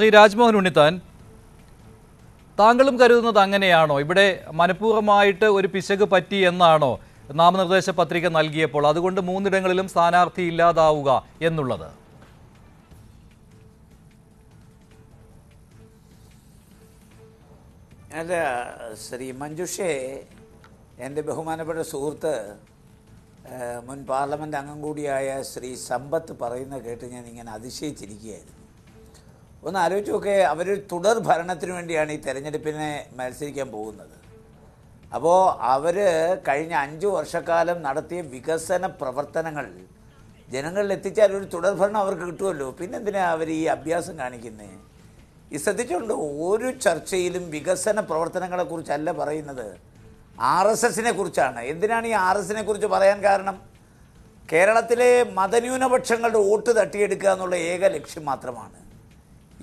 ശ്രീ രാജ്മോഹൻ ഉണ്ണിത്താൻ താങ്കളും കരുതുന്നത് അങ്ങനെയാണോ ഇവിടെ മനഃപൂർവ്വമായിട്ട് ഒരു പിശക് പറ്റി എന്നാണോ നാമനിർദ്ദേശ പത്രിക നൽകിയപ്പോൾ അതുകൊണ്ട് മൂന്നിടങ്ങളിലും സ്ഥാനാർത്ഥി ഇല്ലാതാവുക എന്നുള്ളത് അല്ല ശ്രീ മഞ്ജുഷേ എൻ്റെ ബഹുമാനപ്പെട്ട സുഹൃത്ത് മുൻ പാർലമെൻറ്റ് അംഗം കൂടിയായ ശ്രീ സമ്പത്ത് പറയുന്നത് കേട്ട് ഞാൻ ഇങ്ങനെ അതിശയിച്ചിരിക്കുകയായിരുന്നു ഒന്ന് ആലോചിച്ച് നോക്കെ അവർ തുടർ ഭരണത്തിന് വേണ്ടിയാണ് ഈ തെരഞ്ഞെടുപ്പിനെ മത്സരിക്കാൻ പോകുന്നത് അപ്പോൾ അവർ കഴിഞ്ഞ അഞ്ച് വർഷക്കാലം നടത്തിയ വികസന പ്രവർത്തനങ്ങൾ ജനങ്ങളിൽ എത്തിച്ചാൽ ഒരു തുടർഭരണം അവർക്ക് കിട്ടുമല്ലോ പിന്നെന്തിനാണ് അവർ ഈ അഭ്യാസം കാണിക്കുന്നത് ഈ ശ്രദ്ധിച്ചുകൊണ്ട് ഒരു ചർച്ചയിലും വികസന പ്രവർത്തനങ്ങളെക്കുറിച്ചല്ല പറയുന്നത് ആർ എസ് എസിനെ കുറിച്ചാണ് എന്തിനാണ് ഈ ആർ എസിനെ കുറിച്ച് പറയാൻ കാരണം കേരളത്തിലെ മതന്യൂനപക്ഷങ്ങളുടെ വോട്ട് തട്ടിയെടുക്കുക എന്നുള്ള ഏക ലക്ഷ്യം മാത്രമാണ്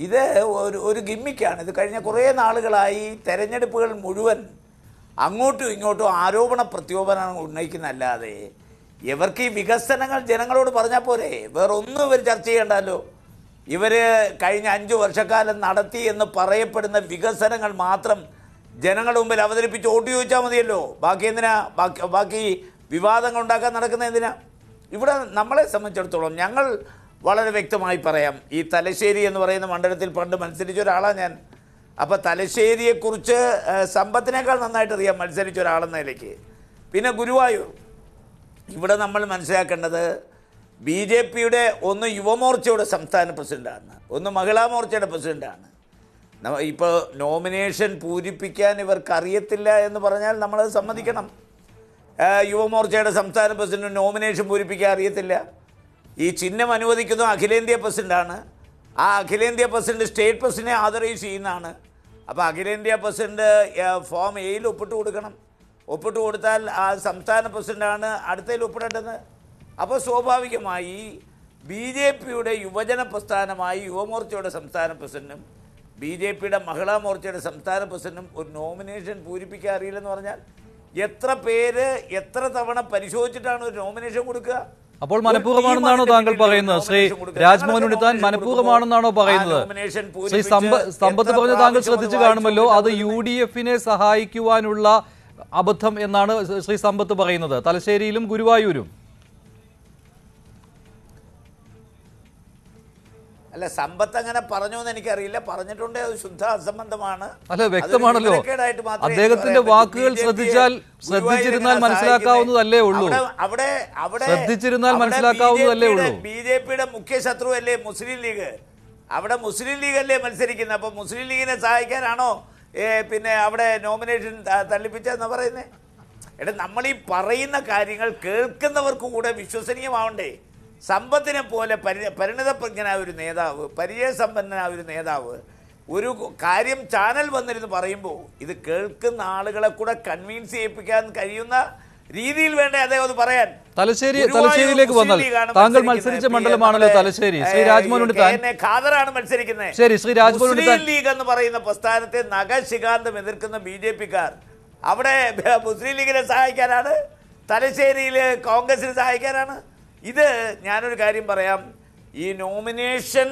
ഇത് ഒരു ഒരു ഗിമ്മിക്കാണ് ഇത് കഴിഞ്ഞ കുറേ നാളുകളായി തെരഞ്ഞെടുപ്പുകൾ മുഴുവൻ അങ്ങോട്ടും ഇങ്ങോട്ടും ആരോപണ പ്രത്യോപനങ്ങൾ ഉന്നയിക്കുന്നതല്ലാതെ ഇവർക്ക് ഈ വികസനങ്ങൾ ജനങ്ങളോട് പറഞ്ഞാൽ പോരെ വേറെ ഒന്നും ഇവർ ചർച്ച ചെയ്യണ്ടല്ലോ ഇവർ കഴിഞ്ഞ അഞ്ച് വർഷക്കാലം നടത്തി എന്ന് പറയപ്പെടുന്ന വികസനങ്ങൾ മാത്രം ജനങ്ങളുടെ മുമ്പിൽ അവതരിപ്പിച്ച് വോട്ട് ചോദിച്ചാൽ മതിയല്ലോ ബാക്കി എന്തിനാ ബാക്കി ബാക്കി വിവാദങ്ങൾ ഉണ്ടാക്കാൻ നടക്കുന്ന എന്തിനാ ഇവിടെ നമ്മളെ സംബന്ധിച്ചിടത്തോളം ഞങ്ങൾ വളരെ വ്യക്തമായി പറയാം ഈ തലശ്ശേരി എന്ന് പറയുന്ന മണ്ഡലത്തിൽ പണ്ട് മത്സരിച്ച ഒരാളാണ് ഞാൻ അപ്പോൾ തലശ്ശേരിയെക്കുറിച്ച് സമ്പത്തിനേക്കാൾ നന്നായിട്ട് അറിയാം മത്സരിച്ച ഒരാളെന്ന നിലയ്ക്ക് പിന്നെ ഗുരുവായൂർ ഇവിടെ നമ്മൾ മനസ്സിലാക്കേണ്ടത് ബി ജെ പിയുടെ ഒന്ന് യുവമോർച്ചയുടെ സംസ്ഥാന പ്രസിഡൻ്റാണ് ഒന്ന് മഹിളാ മോർച്ചയുടെ പ്രസിഡൻ്റാണ് ഇപ്പോൾ നോമിനേഷൻ പൂരിപ്പിക്കാൻ ഇവർക്ക് അറിയത്തില്ല എന്ന് പറഞ്ഞാൽ നമ്മളത് സമ്മതിക്കണം യുവമോർച്ചയുടെ സംസ്ഥാന പ്രസിഡന്റ് നോമിനേഷൻ പൂരിപ്പിക്കാൻ അറിയത്തില്ല ഈ ചിഹ്നം അനുവദിക്കുന്നത് അഖിലേന്ത്യാ പ്രസിഡൻ്റാണ് ആ അഖിലേന്ത്യാ പ്രസിഡന്റ് സ്റ്റേറ്റ് പ്രസിഡന്റിനെ ആദറൈസ് ചെയ്യുന്നതാണ് അപ്പോൾ അഖിലേന്ത്യാ പ്രസിഡന്റ് ഫോം എയിൽ ഒപ്പിട്ട് കൊടുക്കണം ഒപ്പിട്ട് കൊടുത്താൽ ആ സംസ്ഥാന പ്രസിഡന്റാണ് അടുത്തതിൽ ഒപ്പിടേണ്ടത് അപ്പോൾ സ്വാഭാവികമായി ബി ജെ പിയുടെ യുവജന പ്രസ്ഥാനമായി യുവമോർച്ചയുടെ സംസ്ഥാന പ്രസിഡൻറ്റും ബി ജെ പിയുടെ മഹിളാ മോർച്ചയുടെ സംസ്ഥാന പ്രസിഡൻറ്റും ഒരു നോമിനേഷൻ പൂരിപ്പിക്കാൻ അറിയില്ലെന്ന് പറഞ്ഞാൽ എത്ര പേര് എത്ര തവണ പരിശോധിച്ചിട്ടാണ് ഒരു നോമിനേഷൻ കൊടുക്കുക അപ്പോൾ മനഃപൂർവ്വമാണെന്നാണോ താങ്കൾ പറയുന്നത് ശ്രീ രാജ്മോഹൻ ഉണ്ണിത്താൻ മനഃപൂർവ്വമാണെന്നാണോ പറയുന്നത് ശ്രീ സമ്പത്ത് പറഞ്ഞ താങ്കൾ ശ്രദ്ധിച്ചു കാണുമല്ലോ അത് യു ഡി എഫിനെ സഹായിക്കുവാനുള്ള അബദ്ധം എന്നാണ് ശ്രീ സമ്പത്ത് പറയുന്നത് തലശ്ശേരിയിലും ഗുരുവായൂരും അല്ല സമ്പത്ത് അങ്ങനെ പറഞ്ഞു എന്ന് എനിക്കറിയില്ല പറഞ്ഞിട്ടുണ്ടേ അത് ശുദ്ധ അസംബന്ധമാണ് അല്ല വ്യക്തമാണല്ലോ അദ്ദേഹത്തിന്റെ വാക്കുകൾ ശ്രദ്ധിച്ചാൽ ശ്രദ്ധിച്ചിരുന്നാൽ മനസ്സിലാക്കാവുന്നതല്ലേ ഉള്ളൂ അവിടെ അവിടെ ശ്രദ്ധിച്ചിരുന്നാൽ മനസ്സിലാക്കാവുന്നതല്ലേ ഉള്ളൂ ബി ജെ പിയുടെ മുഖ്യ ശത്രു അല്ലേ മുസ്ലിം ലീഗ് അവിടെ മുസ്ലിം ലീഗ് അല്ലേ മത്സരിക്കുന്നത് അപ്പൊ മുസ്ലിം ലീഗിനെ സഹായിക്കാനാണോ പിന്നെ അവിടെ നോമിനേഷൻ തള്ളിപ്പിച്ചെന്ന് പറയുന്നത് എടാ നമ്മൾ ഈ പറയുന്ന കാര്യങ്ങൾ കേൾക്കുന്നവർക്ക് കൂടെ വിശ്വസനീയമാവണ്ടേ സമ്പത്തിനെ പോലെ പരി പരിണിതപ്രജ്ഞനായ ഒരു നേതാവ് പരിചയസമ്പന്നനായ ഒരു നേതാവ് ഒരു കാര്യം ചാനൽ വന്നിരുന്ന് പറയുമ്പോൾ ഇത് കേൾക്കുന്ന ആളുകളെ കൂടെ കൺവിൻസ് ചെയ്യിപ്പിക്കാൻ കഴിയുന്ന രീതിയിൽ വേണ്ട അദ്ദേഹം അത് പറയാൻ തലശ്ശേരി തലശ്ശേരിയിലേക്ക് വന്നാൽ താങ്കൾ മത്സരിച്ച മണ്ഡലമാണല്ലോ തലശ്ശേരി ശ്രീ രാജ്മോഹൻ ഉണ്ണിത്താൻ ഖാദറാണ് മത്സരിക്കുന്നത് ശരി ശ്രീ രാജ്മോഹൻ ലീഗ് എന്ന് പറയുന്ന പ്രസ്ഥാനത്തെ നഗശികാന്തം എതിർക്കുന്ന ബി ജെ പിക്കാർ അവിടെ മുസ്ലിം ലീഗിനെ സഹായിക്കാനാണ് തലശ്ശേരിയിൽ കോൺഗ്രസിനെ സഹായിക്കാനാണ് ഇത് ഞാനൊരു കാര്യം പറയാം ഈ നോമിനേഷൻ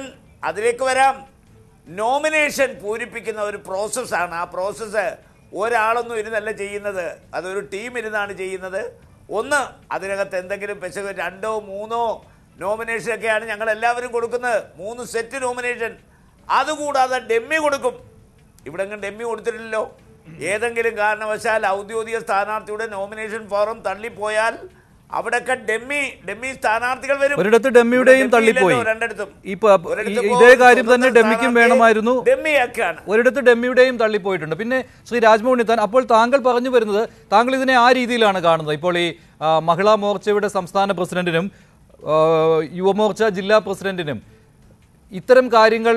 അതിലേക്ക് വരാം നോമിനേഷൻ പൂരിപ്പിക്കുന്ന ഒരു പ്രോസസ്സാണ് ആ പ്രോസസ്സ് ഒരാളൊന്നും ഇരുന്നല്ല ചെയ്യുന്നത് അതൊരു ടീം ഇരുന്നാണ് ചെയ്യുന്നത് ഒന്ന് അതിനകത്ത് എന്തെങ്കിലും പെശക് രണ്ടോ മൂന്നോ നോമിനേഷനൊക്കെയാണ് ഞങ്ങൾ എല്ലാവരും കൊടുക്കുന്നത് മൂന്ന് സെറ്റ് നോമിനേഷൻ അതുകൂടാതെ ഡെമ്മി കൊടുക്കും ഇവിടെങ്ങും ഡെമ്മി കൊടുത്തിട്ടില്ലല്ലോ ഏതെങ്കിലും കാരണവശാൽ ഔദ്യോഗിക സ്ഥാനാർത്ഥിയുടെ നോമിനേഷൻ ഫോറം തള്ളിപ്പോയാൽ അവിടെയൊക്കെ ഡെമ്മി ഡെമ്മി സ്ഥാനാർത്ഥികൾ വരും ഒരിടത്ത് ഡെമ്മിയുടെയും തള്ളിപ്പോയി രണ്ടിടത്തും ഇതേ കാര്യം തന്നെ ഡെമ്മിക്കും വേണമായിരുന്നു ഡെമ്മിയൊക്കെയാണ് ഒരിടത്ത് ഡെമ്മിയുടെയും തള്ളിപ്പോയിട്ടുണ്ട് പിന്നെ ശ്രീ രാജ്മോഹൻ താൻ അപ്പോൾ താങ്കൾ പറഞ്ഞു വരുന്നത് താങ്കൾ ഇതിനെ ആ രീതിയിലാണ് കാണുന്നത് ഇപ്പോൾ ഈ മഹിളാ മോർച്ചയുടെ സംസ്ഥാന പ്രസിഡന്റിനും യുവമോർച്ച ജില്ലാ പ്രസിഡന്റിനും ഇത്തരം കാര്യങ്ങൾ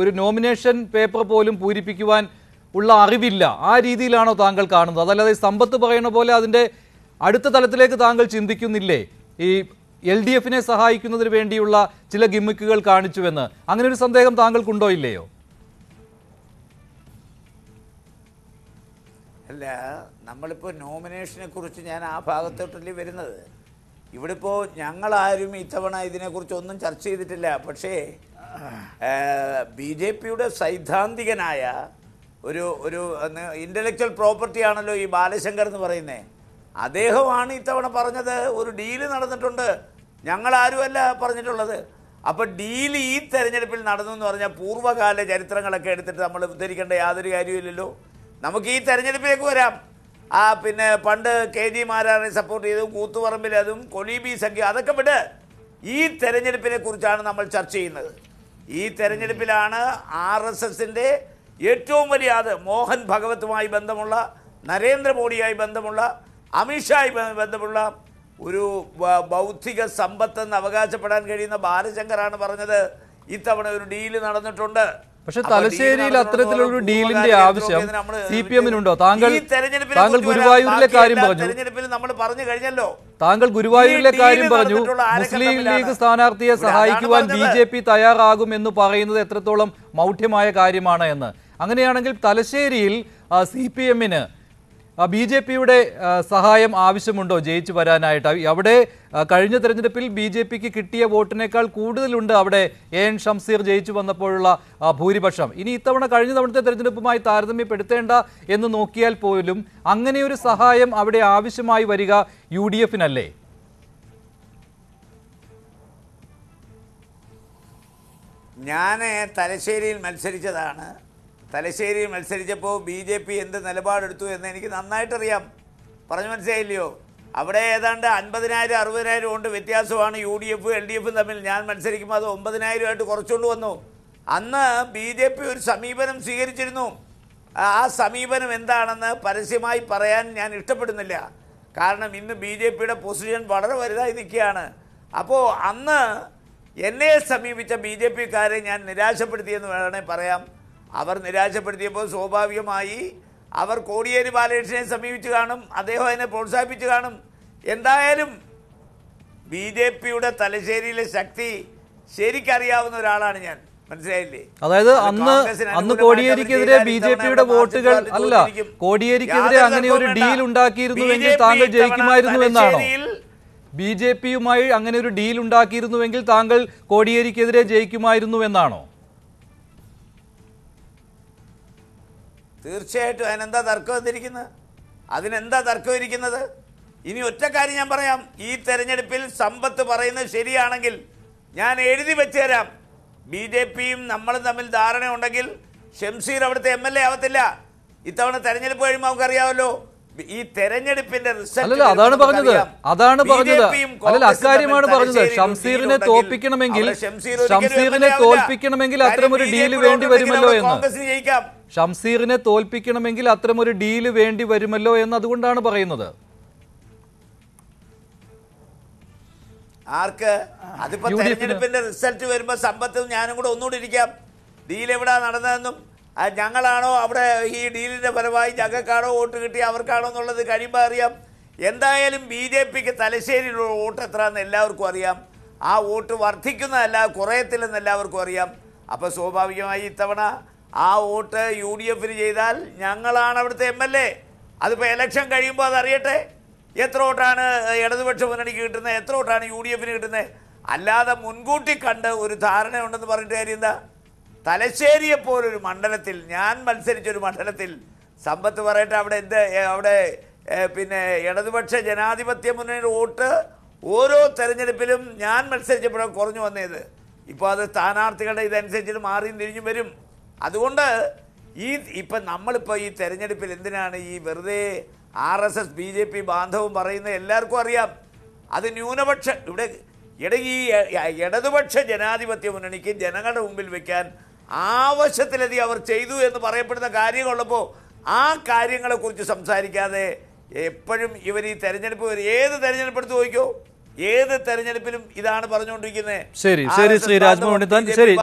ഒരു നോമിനേഷൻ പേപ്പർ പോലും പൂരിപ്പിക്കുവാൻ ഉള്ള അറിവില്ല ആ രീതിയിലാണോ താങ്കൾ കാണുന്നത് അതല്ലാതെ സമ്പത്ത് പറയുന്ന പോലെ അതിൻ്റെ അടുത്ത തലത്തിലേക്ക് താങ്കൾ ചിന്തിക്കുന്നില്ലേ ഈ എൽ ഡി എഫിനെ സഹായിക്കുന്നതിന് വേണ്ടിയുള്ള ചില ഗിമ്മിക്കുകൾ കാണിച്ചുവെന്ന് അങ്ങനെ ഒരു സന്ദേഹം താങ്കൾക്കുണ്ടോ ഇല്ലയോ അല്ല നമ്മളിപ്പോൾ നോമിനേഷനെ കുറിച്ച് ഞാൻ ആ ഭാഗത്തോട്ടല്ലേ വരുന്നത് ഇവിടെ ഇപ്പോൾ ഞങ്ങളാരും ഇത്തവണ ഇതിനെക്കുറിച്ച് ഒന്നും ചർച്ച ചെയ്തിട്ടില്ല പക്ഷേ ബി ജെ പിയുടെ സൈദ്ധാന്തികനായ ഒരു ഒരു ഇൻ്റലക്ച്വൽ പ്രോപ്പർട്ടി ആണല്ലോ ഈ ബാലശങ്കർ എന്ന് പറയുന്നത് അദ്ദേഹമാണ് ഇത്തവണ പറഞ്ഞത് ഒരു ഡീല് നടന്നിട്ടുണ്ട് ഞങ്ങൾ ആരുമല്ല പറഞ്ഞിട്ടുള്ളത് അപ്പോൾ ഡീൽ ഈ തെരഞ്ഞെടുപ്പിൽ നടന്നു എന്ന് പറഞ്ഞാൽ പൂർവ്വകാല ചരിത്രങ്ങളൊക്കെ എടുത്തിട്ട് നമ്മൾ ഉദ്ധരിക്കേണ്ട യാതൊരു കാര്യമില്ലല്ലോ നമുക്ക് ഈ തെരഞ്ഞെടുപ്പിലേക്ക് വരാം ആ പിന്നെ പണ്ട് കെ ജി മാരാറിനെ സപ്പോർട്ട് ചെയ്തും കൂത്തുപറമ്പിൽ അതും കൊലീബി സംഖ്യ അതൊക്കെ വിട് ഈ തെരഞ്ഞെടുപ്പിനെ കുറിച്ചാണ് നമ്മൾ ചർച്ച ചെയ്യുന്നത് ഈ തെരഞ്ഞെടുപ്പിലാണ് ആർ എസ് എസിൻ്റെ ഏറ്റവും വലിയ അത് മോഹൻ ഭഗവത്തുമായി ബന്ധമുള്ള നരേന്ദ്രമോദിയുമായി ബന്ധമുള്ള അമിത്ഷായി ബന്ധമുള്ള ഒരു ബൗദ്ധിക സമ്പത്തെന്ന് അവകാശപ്പെടാൻ കഴിയുന്ന ബാലശങ്കറാണ് പറഞ്ഞത് ഇത്തവണ ഒരു ഡീല് നടന്നിട്ടുണ്ട് പക്ഷെ തലശ്ശേരിയിൽ അത്തരത്തിലൊരു ഡീലിന്റെ ആവശ്യം സി പി എമ്മിനുണ്ടോ താങ്കൾ താങ്കൾ ഗുരുവായൂരിലെ കാര്യം പറഞ്ഞു നമ്മൾ പറഞ്ഞു കഴിഞ്ഞല്ലോ താങ്കൾ ഗുരുവായൂരിലെ കാര്യം പറഞ്ഞു മുസ്ലിം ലീഗ് സ്ഥാനാർത്ഥിയെ സഹായിക്കുവാൻ ബി ജെ പി തയ്യാറാകും എന്ന് പറയുന്നത് എത്രത്തോളം മൗഢ്യമായ കാര്യമാണ് എന്ന് അങ്ങനെയാണെങ്കിൽ തലശ്ശേരിയിൽ സി പി എമ്മിന് ബി ജെ പിയുടെ സഹായം ആവശ്യമുണ്ടോ ജയിച്ചു വരാനായിട്ട് അവിടെ കഴിഞ്ഞ തെരഞ്ഞെടുപ്പിൽ ബി ജെ പിക്ക് കിട്ടിയ വോട്ടിനേക്കാൾ കൂടുതലുണ്ട് അവിടെ എ എൻ ഷംസീർ ജയിച്ചു വന്നപ്പോഴുള്ള ഭൂരിപക്ഷം ഇനി ഇത്തവണ കഴിഞ്ഞ തവണത്തെ തെരഞ്ഞെടുപ്പുമായി താരതമ്യപ്പെടുത്തേണ്ട എന്ന് നോക്കിയാൽ പോലും അങ്ങനെയൊരു സഹായം അവിടെ ആവശ്യമായി വരിക യു ഡി എഫിനല്ലേ ഞാൻ തലശ്ശേരിയിൽ മത്സരിച്ചതാണ് തലശ്ശേരിയിൽ മത്സരിച്ചപ്പോൾ ബി ജെ പി എന്ത് നിലപാടെടുത്തു എന്ന് എനിക്ക് നന്നായിട്ടറിയാം പറഞ്ഞു മനസ്സിലായില്ലയോ അവിടെ ഏതാണ്ട് അൻപതിനായിരം അറുപതിനായിരം കൊണ്ട് വ്യത്യാസമാണ് യു ഡി എഫും എൽ ഡി എഫും തമ്മിൽ ഞാൻ മത്സരിക്കുമ്പോൾ അത് ഒമ്പതിനായിരം ആയിട്ട് കുറച്ചുകൊണ്ട് വന്നു അന്ന് ബി ജെ പി ഒരു സമീപനം സ്വീകരിച്ചിരുന്നു ആ സമീപനം എന്താണെന്ന് പരസ്യമായി പറയാൻ ഞാൻ ഇഷ്ടപ്പെടുന്നില്ല കാരണം ഇന്ന് ബി ജെ പിയുടെ പൊസിഷൻ വളരെ വലുതായി നിൽക്കുകയാണ് അപ്പോൾ അന്ന് എന്നെ സമീപിച്ച ബി ജെ പിക്കാരെ ഞാൻ നിരാശപ്പെടുത്തിയെന്ന് വേണമെങ്കിൽ പറയാം അവർ നിരാശപ്പെടുത്തിയപ്പോൾ സ്വാഭാവികമായി അവർ കോടിയേരി ബാലകൃഷ്ണനെ സമീപിച്ചു കാണും അദ്ദേഹം അതിനെ പ്രോത്സാഹിപ്പിച്ചു കാണും എന്തായാലും ബി ജെ പിയുടെ തലശ്ശേരിയിലെ ശക്തി ശരിക്കറിയാവുന്ന ഒരാളാണ് ഞാൻ മനസ്സിലായില്ലേ അതായത് അന്ന് അന്ന് കോടിയേരിക്കെതിരെ ബി ജെ പിയുടെ വോട്ടുകൾ അല്ല കോടിയേരിക്കെതിരെ അങ്ങനെ ഒരു ഡീൽ ഉണ്ടാക്കിയിരുന്നുവെങ്കിൽ താങ്കൾ ജയിക്കുമായിരുന്നു എന്നാണോ ബി ജെ പിയുമായി അങ്ങനെ ഒരു ഡീൽ ഉണ്ടാക്കിയിരുന്നുവെങ്കിൽ താങ്കൾ കോടിയേരിക്കെതിരെ ജയിക്കുമായിരുന്നു എന്നാണോ തീർച്ചയായിട്ടും അതിനെന്താ തർക്കം വന്നിരിക്കുന്നത് അതിനെന്താ തർക്കം ഇരിക്കുന്നത് ഇനി ഒറ്റ കാര്യം ഞാൻ പറയാം ഈ തെരഞ്ഞെടുപ്പിൽ സമ്പത്ത് പറയുന്നത് ശരിയാണെങ്കിൽ ഞാൻ എഴുതി വെച്ചുതരാം ബി ജെ പിയും നമ്മളും തമ്മിൽ ധാരണ ഉണ്ടെങ്കിൽ ഷംസീർ അവിടുത്തെ എം എൽ എ ആവത്തില്ല ഇത്തവണ തെരഞ്ഞെടുപ്പ് കഴിയുമ്പോൾ നമുക്കറിയാമല്ലോ ഈ തെരഞ്ഞെടുപ്പിന്റെ അല്ലല്ല അതാണ് പറഞ്ഞത് അതാണ് പറഞ്ഞത് അക്കാര്യമാണ് പറഞ്ഞത് ഷംസീറിനെ തോൽപ്പിക്കണമെങ്കിൽ ഷംസീറിനെ തോൽപ്പിക്കണമെങ്കിൽ അത്തരം ഒരു ഡീല് വേണ്ടി വരുമല്ലോ എന്ന് ജയിക്കാം ഷംസീറിനെ തോൽപ്പിക്കണമെങ്കിൽ അത്തരമൊരു ഡീല് വേണ്ടി വരുമല്ലോ എന്ന് അതുകൊണ്ടാണ് പറയുന്നത് ആർക്ക് അതിപ്പോ തെരഞ്ഞെടുപ്പിന്റെ റിസൾട്ട് വരുമ്പോ സമ്പത്തും ഞാനും കൂടെ ഒന്നുകൂടി ഇരിക്കാം ഡീൽ എവിടാ നടന്നതെന്നും ഞങ്ങളാണോ അവിടെ ഈ ഡീലിന്റെ ഫലമായി ഞങ്ങൾക്കാണോ വോട്ട് കിട്ടി അവർക്കാണോ എന്നുള്ളത് കഴിയുമ്പോൾ അറിയാം എന്തായാലും ബി ജെ പിക്ക് തലശ്ശേരിയിലുള്ള വോട്ട് എത്ര എന്ന് എല്ലാവർക്കും അറിയാം ആ വോട്ട് വർദ്ധിക്കുന്നതല്ല കുറയത്തില്ലെന്ന് എല്ലാവർക്കും അറിയാം അപ്പോൾ സ്വാഭാവികമായി ഇത്തവണ ആ വോട്ട് യു ഡി എഫിന് ചെയ്താൽ ഞങ്ങളാണ് അവിടുത്തെ എം എൽ എ അതിപ്പോൾ ഇലക്ഷൻ കഴിയുമ്പോൾ അതറിയട്ടെ എത്ര വോട്ടാണ് ഇടതുപക്ഷ മുന്നണിക്ക് കിട്ടുന്നത് എത്ര വോട്ടാണ് യു ഡി എഫിന് കിട്ടുന്നത് അല്ലാതെ മുൻകൂട്ടി കണ്ട് ഒരു ധാരണയുണ്ടെന്ന് പറഞ്ഞിട്ട് കാര്യം എന്താ തലശ്ശേരിയെ പോലൊരു മണ്ഡലത്തിൽ ഞാൻ മത്സരിച്ചൊരു മണ്ഡലത്തിൽ സമ്പത്ത് പറയട്ടെ അവിടെ എന്ത് അവിടെ പിന്നെ ഇടതുപക്ഷ ജനാധിപത്യ മുന്നണിയുടെ വോട്ട് ഓരോ തെരഞ്ഞെടുപ്പിലും ഞാൻ മത്സരിച്ചപ്പോഴാണ് കുറഞ്ഞു വന്നത് ഇപ്പോൾ അത് സ്ഥാനാർത്ഥികളുടെ ഇതനുസരിച്ചിട്ട് മാറിയും തിരിഞ്ഞും വരും അതുകൊണ്ട് ഈ ഇപ്പം നമ്മളിപ്പോൾ ഈ തെരഞ്ഞെടുപ്പിൽ എന്തിനാണ് ഈ വെറുതെ R S S B J P ബാന്ധവും പറയുന്നത് എല്ലാവർക്കും അറിയാം അത് ന്യൂനപക്ഷ ഇവിടെ ഇടകി ഇടതുപക്ഷ ജനാധിപത്യ മുന്നണിക്ക് ജനങ്ങളുടെ മുമ്പിൽ വയ്ക്കാൻ ആവശ്യത്തിലധികം അവർ ചെയ്തു എന്ന് പറയപ്പെടുന്ന കാര്യങ്ങളുള്ളപ്പോൾ ആ കാര്യങ്ങളെക്കുറിച്ച് സംസാരിക്കാതെ എപ്പോഴും ഇവർ ഈ തെരഞ്ഞെടുപ്പ് ഏത് തെരഞ്ഞെടുപ്പ് എടുത്ത് ചോദിക്കോ ഏത് തെരഞ്ഞെടുപ്പിലും ഇതാണ് പറഞ്ഞുകൊണ്ടിരിക്കുന്നത് ശരി ശരി ശ്രീ രാജ്മോഹൻ ശരി